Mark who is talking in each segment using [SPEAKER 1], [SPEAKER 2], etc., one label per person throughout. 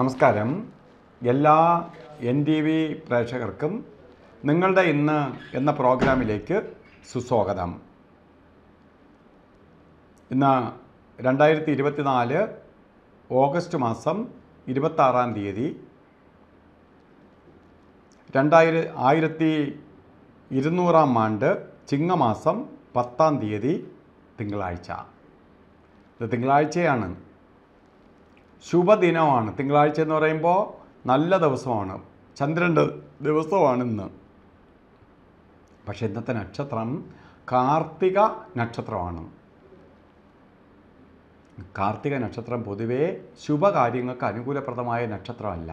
[SPEAKER 1] നമസ്കാരം എല്ലാ N T V പ്രേക്ഷകർക്കും നിങ്ങളുടെ ഇന്ന് എന്ന പ്രോഗ്രാമിലേക്ക് സുസ്വാഗതം ഇന്ന് രണ്ടായിരത്തി ഇരുപത്തിനാല് ഓഗസ്റ്റ് മാസം ഇരുപത്താറാം തീയതി രണ്ടായിര ആയിരത്തി ഇരുന്നൂറാം ആണ്ട് ചിങ്ങമാസം പത്താം തീയതി തിങ്കളാഴ്ച ഇത് തിങ്കളാഴ്ചയാണ് ശുഭദിനമാണ് തിങ്കളാഴ്ച എന്ന് പറയുമ്പോൾ നല്ല ദിവസമാണ് ചന്ദ്രൻ്റെ ദിവസമാണ് ഇന്ന് പക്ഷേ ഇന്നത്തെ നക്ഷത്രം കാർത്തിക നക്ഷത്രമാണ് കാർത്തിക നക്ഷത്രം പൊതുവേ ശുഭകാര്യങ്ങൾക്ക് അനുകൂലപ്രദമായ നക്ഷത്രമല്ല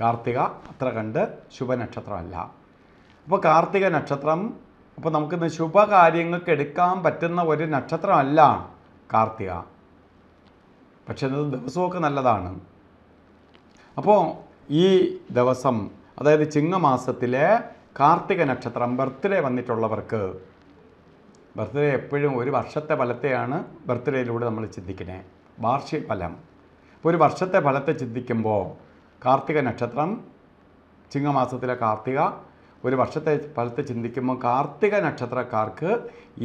[SPEAKER 1] കാർത്തിക അത്ര കണ്ട് ശുഭനക്ഷത്രമല്ല അപ്പോൾ കാർത്തിക നക്ഷത്രം അപ്പോൾ നമുക്കിന്ന് ശുഭകാര്യങ്ങൾക്ക് എടുക്കാൻ പറ്റുന്ന ഒരു നക്ഷത്രമല്ല കാർത്തിക പക്ഷെ അത് ദിവസമൊക്കെ നല്ലതാണ് അപ്പോൾ ഈ ദിവസം അതായത് ചിങ്ങമാസത്തിലെ കാർത്തിക നക്ഷത്രം ബർത്ത്ഡേ വന്നിട്ടുള്ളവർക്ക് ബർത്ത്ഡേ എപ്പോഴും ഒരു വർഷത്തെ ഫലത്തെയാണ് ബർത്ത്ഡേയിലൂടെ നമ്മൾ ചിന്തിക്കുന്നത് വാർഷിക ഫലം അപ്പോൾ ഒരു വർഷത്തെ ഫലത്തെ ചിന്തിക്കുമ്പോൾ കാർത്തിക നക്ഷത്രം ചിങ്ങമാസത്തിലെ കാർത്തിക ഒരു വർഷത്തെ ഫലത്തെ ചിന്തിക്കുമ്പോൾ കാർത്തിക നക്ഷത്രക്കാർക്ക്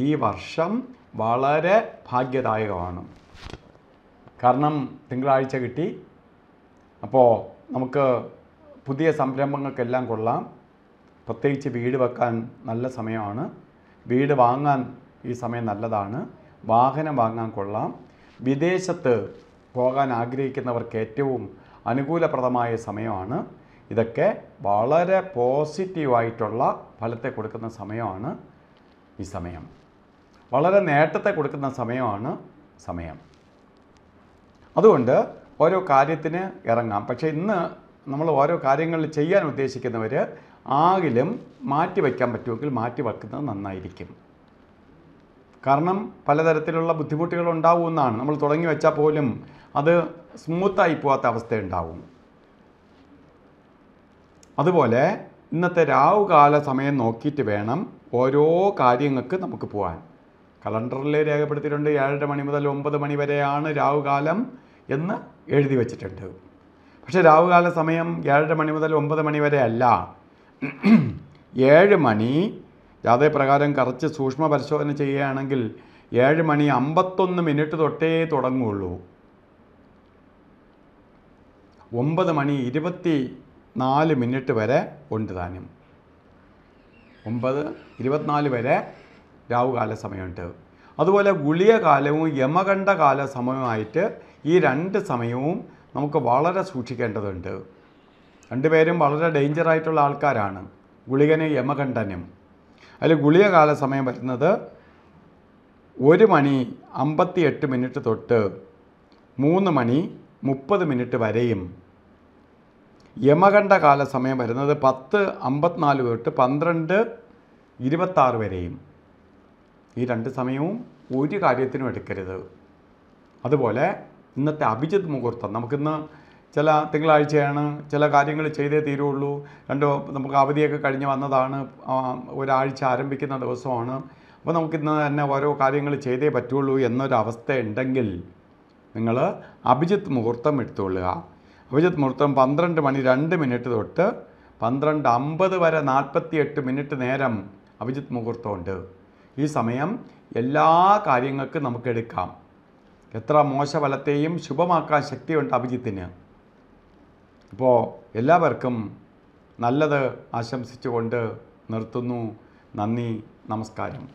[SPEAKER 1] ഈ വർഷം വളരെ ഭാഗ്യദായകമാണ് കാരണം തിങ്കളാഴ്ച കിട്ടി അപ്പോൾ നമുക്ക് പുതിയ സംരംഭങ്ങൾക്കെല്ലാം കൊള്ളാം പ്രത്യേകിച്ച് വീട് വെക്കാൻ നല്ല സമയമാണ് വീട് വാങ്ങാൻ ഈ സമയം നല്ലതാണ് വാഹനം വാങ്ങാൻ കൊള്ളാം വിദേശത്ത് പോകാൻ ആഗ്രഹിക്കുന്നവർക്ക് ഏറ്റവും അനുകൂലപ്രദമായ സമയമാണ് ഇതൊക്കെ വളരെ പോസിറ്റീവായിട്ടുള്ള ഫലത്തെ കൊടുക്കുന്ന സമയമാണ് ഈ സമയം വളരെ നേട്ടത്തെ കൊടുക്കുന്ന സമയമാണ് സമയം അതുകൊണ്ട് ഓരോ കാര്യത്തിന് ഇറങ്ങാം പക്ഷേ ഇന്ന് നമ്മൾ ഓരോ കാര്യങ്ങൾ ചെയ്യാൻ ഉദ്ദേശിക്കുന്നവർ ആകിലും മാറ്റി വയ്ക്കാൻ പറ്റുമെങ്കിൽ മാറ്റി വയ്ക്കുന്നത് നന്നായിരിക്കും കാരണം പലതരത്തിലുള്ള ബുദ്ധിമുട്ടുകൾ ഉണ്ടാവുമെന്നാണ് നമ്മൾ തുടങ്ങി വെച്ചാൽ പോലും അത് സ്മൂത്തായി അവസ്ഥ അവസ്ഥയുണ്ടാവും അതുപോലെ ഇന്നത്തെ രാവുകാല സമയം നോക്കിയിട്ട് വേണം ഓരോ കാര്യങ്ങൾക്ക് നമുക്ക് പോകാൻ കലണ്ടറിൽ രേഖപ്പെടുത്തിയിട്ടുണ്ട് ഏഴര മണി മുതൽ ഒമ്പത് മണി വരെയാണ് രാവുകാലം എന്ന് എഴുതി വച്ചിട്ടുണ്ട് പക്ഷേ രാവുകാല സമയം ഏഴര മണി മുതൽ ഒമ്പത് മണി വരെ അല്ല ഏഴ് മണി ജാതകപ്രകാരം കറച്ച് സൂക്ഷ്മ പരിശോധന ചെയ്യുകയാണെങ്കിൽ ഏഴ് മണി അമ്പത്തൊന്ന് മിനിറ്റ് തൊട്ടേ തുടങ്ങുകയുള്ളൂ ഒമ്പത് മണി ഇരുപത്തി നാല് മിനിറ്റ് വരെ ഉണ്ട് താനും ഒമ്പത് ഇരുപത്തിനാല് വരെ രാവുകാല സമയമുണ്ട് അതുപോലെ ഗുളിക കാലവും യമകണ്ഠ കാല സമയമായിട്ട് ഈ രണ്ട് സമയവും നമുക്ക് വളരെ സൂക്ഷിക്കേണ്ടതുണ്ട് രണ്ടുപേരും വളരെ ഡേഞ്ചറായിട്ടുള്ള ആൾക്കാരാണ് ഗുളികനും യമകണ്ഠനും അതിൽ ഗുളിക കാല സമയം വരുന്നത് ഒരു മണി അമ്പത്തിയെട്ട് മിനിറ്റ് തൊട്ട് മൂന്ന് മണി മുപ്പത് മിനിറ്റ് വരെയും യമകണ്ഠ കാല സമയം വരുന്നത് പത്ത് അമ്പത്തിനാല് തൊട്ട് പന്ത്രണ്ട് ഇരുപത്താറ് വരെയും ഈ രണ്ട് സമയവും ഒരു കാര്യത്തിനും എടുക്കരുത് അതുപോലെ ഇന്നത്തെ അഭിജിത് മുഹൂർത്തം നമുക്കിന്ന് ചില തിങ്കളാഴ്ചയാണ് ചില കാര്യങ്ങൾ ചെയ്തേ തീരുള്ളൂ രണ്ടോ നമുക്ക് അവധിയൊക്കെ കഴിഞ്ഞ് വന്നതാണ് ഒരാഴ്ച ആരംഭിക്കുന്ന ദിവസമാണ് അപ്പോൾ നമുക്കിന്ന് തന്നെ ഓരോ കാര്യങ്ങൾ ചെയ്തേ പറ്റുള്ളൂ എന്നൊരവസ്ഥ ഉണ്ടെങ്കിൽ നിങ്ങൾ അഭിജിത് മുഹൂർത്തം എടുത്തുകൊള്ളുക അഭിജിത് മുഹൂർത്തം പന്ത്രണ്ട് മണി രണ്ട് മിനിറ്റ് തൊട്ട് പന്ത്രണ്ട് അമ്പത് വരെ നാൽപ്പത്തി എട്ട് മിനിറ്റ് നേരം അഭിജിത് മുഹൂർത്തമുണ്ട് ഈ സമയം എല്ലാ കാര്യങ്ങൾക്കും നമുക്കെടുക്കാം എത്ര മോശ ഫലത്തെയും ശുഭമാക്കാൻ ശക്തിയുണ്ട് അഭിജിത്തിന് അപ്പോൾ എല്ലാവർക്കും നല്ലത് ആശംസിച്ചുകൊണ്ട് നിർത്തുന്നു നന്ദി നമസ്കാരം